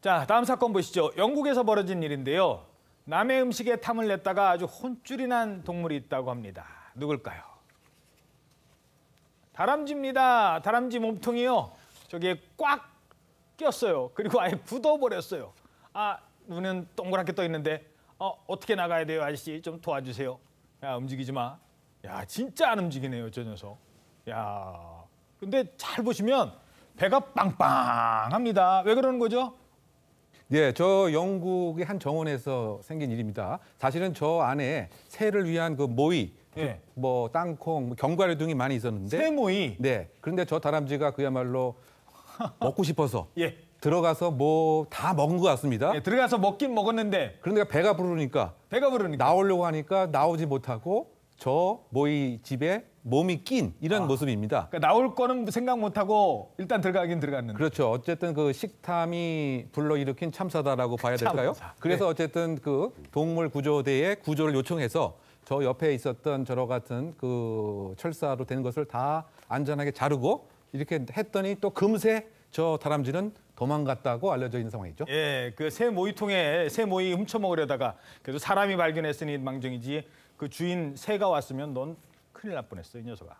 자, 다음 사건 보시죠. 영국에서 벌어진 일인데요. 남의 음식에 탐을 냈다가 아주 혼쭐이 난 동물이 있다고 합니다. 누굴까요? 다람쥐입니다. 다람쥐 몸통이요. 저기에 꽉 꼈어요. 그리고 아예 굳어버렸어요. 아, 눈은 동그랗게 떠 있는데 어, 어떻게 나가야 돼요, 아저씨? 좀 도와주세요. 야, 움직이지 마. 야, 진짜 안 움직이네요, 저 녀석. 야. 근데 잘 보시면 배가 빵빵합니다. 왜 그러는 거죠? 네, 저 영국의 한 정원에서 생긴 일입니다. 사실은 저 안에 새를 위한 그 모이, 네. 예. 뭐 땅콩, 뭐 견과류 등이 많이 있었는데 새 모이. 네. 그런데 저 다람쥐가 그야말로 먹고 싶어서 예. 들어가서 뭐 다 먹은 것 같습니다. 예, 들어가서 먹긴 먹었는데 그런데 배가 부르니까 배가 부르니까 나오려고 하니까 나오지 못하고 저모이 집에 몸이 낀 이런 아, 모습입니다. 그러니까 나올 거는 생각 못하고 일단 들어가긴 들어갔는데. 그렇죠. 어쨌든 그 식탐이 불러일으킨 참사다라고 봐야 될까요? 참사. 네. 그래서 네. 어쨌든 그 동물구조대에 구조를 요청해서 저 옆에 있었던 저러 같은 그 철사로 된 것을 다 안전하게 자르고 이렇게 했더니 또 금세 저 다람쥐는 도망갔다고 알려져 있는 상황이죠. 예, 그 새 모이통에 새 모이 훔쳐 먹으려다가 그래도 사람이 발견했으니 망정이지 그 주인 새가 왔으면 넌 큰일 날 뻔했어 이 녀석아.